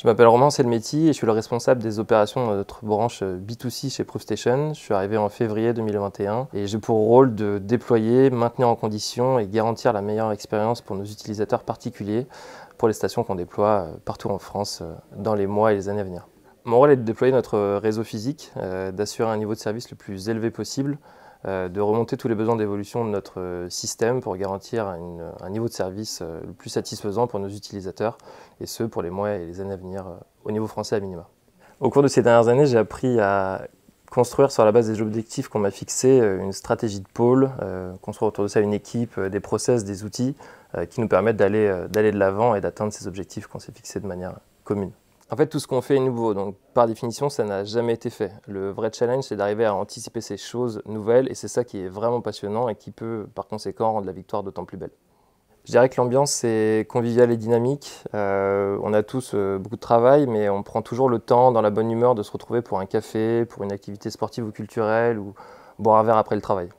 Je m'appelle Romain Selmetti et je suis le responsable des opérations de notre branche euh, B2C chez Proofstation. Je suis arrivé en février 2021 et j'ai pour rôle de déployer, maintenir en condition et garantir la meilleure expérience pour nos utilisateurs particuliers pour les stations qu'on déploie euh, partout en France euh, dans les mois et les années à venir. Mon rôle est de déployer notre réseau physique, d'assurer un niveau de service le plus élevé possible euh, de remonter tous les besoins d'évolution de notre euh, système pour garantir un niveau de service euh, le plus satisfaisant pour nos utilisateurs, et ce pour les mois et les années à venir au niveau français à minima. Au cours de ces dernières années, j'ai appris à construire sur la base des objectifs qu'on m'a fixés une stratégie de pôle, construire autour de ça une équipe, des process, des outils qui nous permettent d'aller de l'avant et d'atteindre ces objectifs qu'on s'est fixés de manière commune. En fait, tout ce qu'on fait est nouveau, donc par définition, ça n'a jamais été fait. Le vrai challenge, c'est d'arriver à anticiper ces choses nouvelles, et c'est ça qui est vraiment passionnant et qui peut, par conséquent, rendre la victoire d'autant plus belle. Je dirais que l'ambiance est conviviale et dynamique. Euh, on a tous euh, beaucoup de travail, mais on prend toujours le temps, dans la bonne humeur, de se retrouver pour un café, pour une activité sportive ou culturelle, ou boire un verre après le travail.